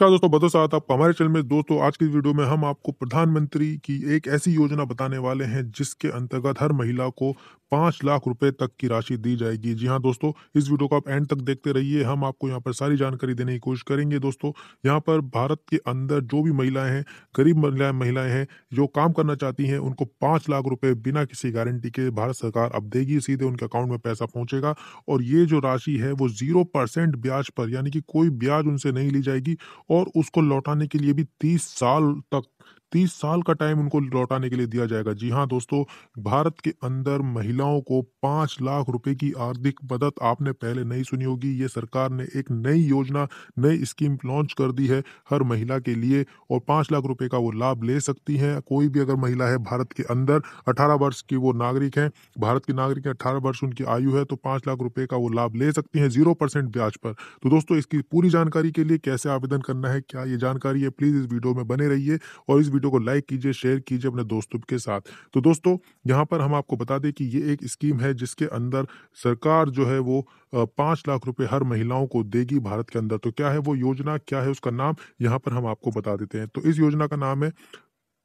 नमस्कार दोस्तों बदो साथ आपको हमारे चैनल में दोस्तों आज की वीडियो में हम आपको प्रधानमंत्री की एक ऐसी योजना बताने वाले हैं जिसके अंतर्गत हर महिला को पाँच लाख रुपए तक की राशि दी जाएगी जी हाँ दोस्तों इस वीडियो को आप एंड तक देखते रहिए हम आपको यहाँ पर सारी जानकारी देने की कोशिश करेंगे दोस्तों यहाँ पर भारत के अंदर जो भी महिलाएं हैं गरीब महिलाएं हैं जो काम करना चाहती हैं उनको पाँच लाख रुपए बिना किसी गारंटी के भारत सरकार अब देगी सीधे उनके अकाउंट में पैसा पहुँचेगा और ये जो राशि है वो जीरो ब्याज पर यानी कि कोई ब्याज उनसे नहीं ली जाएगी और उसको लौटाने के लिए भी तीस साल तक तीस साल का टाइम उनको लौटाने के लिए दिया जाएगा जी हाँ दोस्तों भारत के अंदर महिलाओं को पाँच लाख रुपए की आर्थिक मदद आपने पहले नहीं सुनी होगी ये सरकार ने एक नई योजना नई स्कीम लॉन्च कर दी है हर महिला के लिए और पाँच लाख रुपए का वो लाभ ले सकती हैं कोई भी अगर महिला है भारत के अंदर अठारह वर्ष की वो नागरिक हैं भारत के नागरिक हैं अठारह वर्ष उनकी आयु है तो पाँच लाख रुपये का वो लाभ ले सकती हैं जीरो परसेंट ब्याज पर तो दोस्तों इसकी पूरी जानकारी के लिए कैसे आवेदन करना है क्या ये जानकारी है प्लीज़ इस वीडियो में बने रहिए और इस वीडियो को लाइक कीजिए शेयर कीजिए अपने दोस्तों के साथ तो दोस्तों यहाँ पर हम आपको बता दें कि ये एक स्कीम है जिसके अंदर सरकार जो है वो पांच लाख रुपए हर महिलाओं को देगी भारत के अंदर तो क्या है वो योजना क्या है उसका नाम यहाँ पर हम आपको बता देते हैं तो इस योजना का नाम है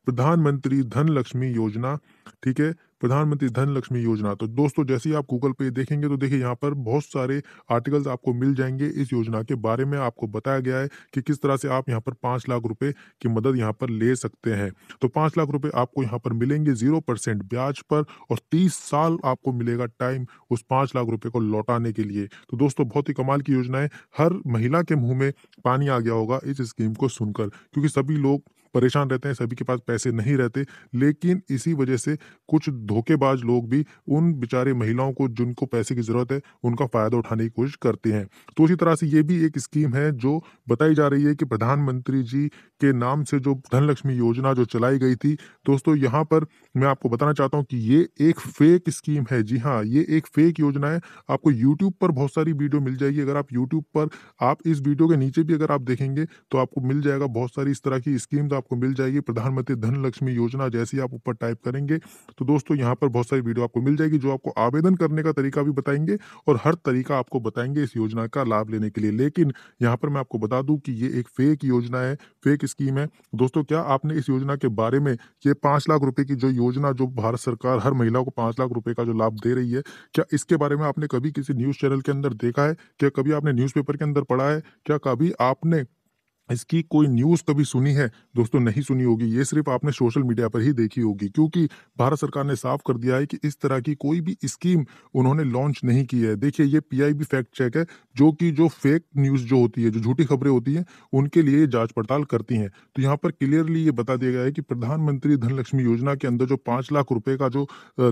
प्रधानमंत्री धन लक्ष्मी योजना ठीक है प्रधानमंत्री धन लक्ष्मी योजना तो दोस्तों जैसे ही आप गूगल पे देखेंगे तो देखिए यहाँ पर बहुत सारे आर्टिकल्स आपको मिल जाएंगे इस योजना के बारे में आपको बताया गया है कि किस तरह से आप यहाँ पर पाँच लाख रुपए की मदद यहाँ पर ले सकते हैं तो पाँच लाख रुपए आपको यहाँ पर मिलेंगे जीरो परसेंट ब्याज पर और तीस साल आपको मिलेगा टाइम उस पाँच लाख रुपये को लौटाने के लिए तो दोस्तों बहुत ही कमाल की योजना है हर महिला के मुंह में पानी आ गया होगा इस स्कीम को सुनकर क्योंकि सभी लोग परेशान रहते हैं सभी के पास पैसे नहीं रहते लेकिन इसी वजह से कुछ धोखेबाज लोग भी उन बेचारे महिलाओं को जिनको पैसे की ज़रूरत है उनका फ़ायदा उठाने की कोशिश करते हैं तो उसी तरह से ये भी एक स्कीम है जो बताई जा रही है कि प्रधानमंत्री जी के नाम से जो धनलक्ष्मी योजना जो चलाई गई थी दोस्तों यहाँ पर मैं आपको बताना चाहता हूँ कि ये एक फेक स्कीम है जी हाँ ये एक फेक योजना है आपको यूट्यूब पर बहुत सारी वीडियो मिल जाएगी अगर आप यूट्यूब पर आप इस वीडियो के नीचे भी अगर आप देखेंगे तो आपको मिल जाएगा बहुत सारी इस तरह की स्कीम आप आपको मिल जाएगी प्रधानमंत्री धन लक्ष्मी योजना जैसी आप ऊपर टाइप करेंगे तो दोस्तों यहाँ पर बहुत सारी वीडियो आपको मिल जाएगी जो आपको आवेदन करने का तरीका भी बताएंगे और हर तरीका आपको बताएंगे इस योजना का लाभ लेने के लिए लेकिन यहाँ पर मैं आपको बता दूँ कि ये एक फेक योजना है फेक स्कीम है दोस्तों क्या आपने इस योजना के बारे में ये पाँच लाख रुपये की जो योजना जो भारत सरकार हर महिला को पाँच लाख रुपये का जो लाभ दे रही है क्या इसके बारे में आपने कभी किसी न्यूज़ चैनल के अंदर देखा है क्या कभी आपने न्यूज़पेपर के अंदर पढ़ा है क्या कभी आपने इसकी कोई न्यूज कभी सुनी है दोस्तों नहीं सुनी होगी ये सिर्फ आपने सोशल मीडिया पर ही देखी होगी क्योंकि भारत सरकार ने साफ कर दिया है कि इस तरह की कोई भी स्कीम उन्होंने लॉन्च नहीं की है देखिए ये पीआईबी फैक्ट चेक है जो कि जो फेक न्यूज जो होती है जो झूठी खबरें होती हैं उनके लिए जांच पड़ताल करती है तो यहाँ पर क्लियरली ये बता दिया गया है कि प्रधानमंत्री धनलक्ष्मी योजना के अंदर जो पांच लाख रुपए का जो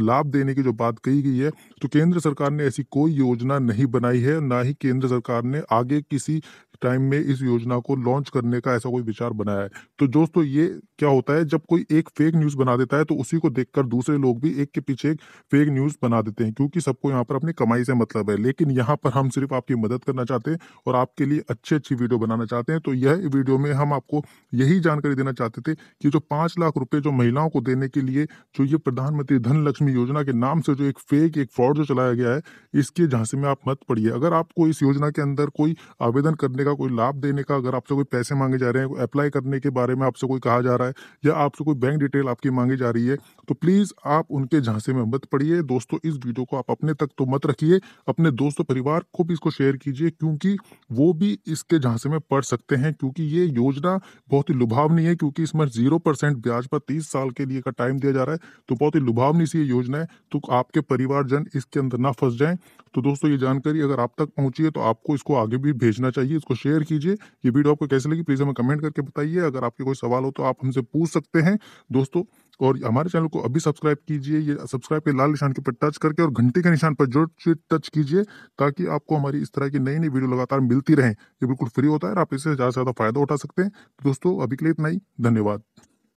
लाभ देने की जो बात कही गई है तो केंद्र सरकार ने ऐसी कोई योजना नहीं बनाई है ना ही केंद्र सरकार ने आगे किसी टाइम में इस योजना को लॉन्च लॉन्च करने का ऐसा कोई विचार बनाया है तो दोस्तों ये क्या होता है जब कोई एक फेक न्यूज बना देता है तो उसी को देखकर दूसरे लोग भी एक के पीछे एक फेक न्यूज बना देते हैं क्योंकि सबको यहाँ पर अपनी कमाई से मतलब है लेकिन यहाँ पर हम सिर्फ आपकी मदद करना चाहते हैं और आपके लिए अच्छी अच्छी वीडियो बनाना चाहते हैं तो यह वीडियो में हम आपको यही जानकारी देना चाहते थे कि जो पांच लाख रुपए जो महिलाओं को देने के लिए जो ये प्रधानमंत्री धन लक्ष्मी योजना के नाम से जो एक फेक एक फ्रॉड जो चलाया गया है इसके झांसे में आप मत पड़िए अगर आपको इस योजना के अंदर कोई आवेदन करने का कोई लाभ देने का अगर आपसे कोई पैसे मांगे जा रहे हैं अप्लाई करने के बारे में आपसे कोई कहा जा रहा है या आपसे कोई बैंक डिटेल आपकी मांगी जा रही है तो प्लीज़ आप उनके झांसे में मत पड़िए दोस्तों इस वीडियो को आप अपने तक तो मत रखिए अपने दोस्तों परिवार को भी इसको शेयर कीजिए क्योंकि वो भी इसके झांसे में पड़ सकते हैं क्योंकि ये योजना बहुत ही लुभावनी है क्योंकि इसमें जीरो परसेंट ब्याज पर तीस साल के लिए का टाइम दिया जा रहा है तो बहुत ही लुभावनी सी ये योजना है तो आपके परिवारजन इसके अंदर ना फंस जाएं तो दोस्तों ये जानकारी अगर आप तक पहुंची है तो आपको इसको आगे भी भेजना चाहिए इसको शेयर कीजिए ये वीडियो आपको कैसे कैसे लगी प्लीज़ हमें कमेंट करके बताइए अगर आपके कोई सवाल हो तो आप हमसे पूछ सकते हैं दोस्तों और हमारे चैनल को अभी सब्सक्राइब कीजिए ये सब्सक्राइब के लाल निशान के ऊपर टच करके और घंटे के निशान पर से टच कीजिए ताकि आपको हमारी इस तरह की नई नई वीडियो लगातार मिलती रहे ये बिल्कुल फ्री होता है और आप इससे ज़्यादा से ज़्यादा फ़ायदा उठा सकते हैं दोस्तों अभी के लिए इतना ही धन्यवाद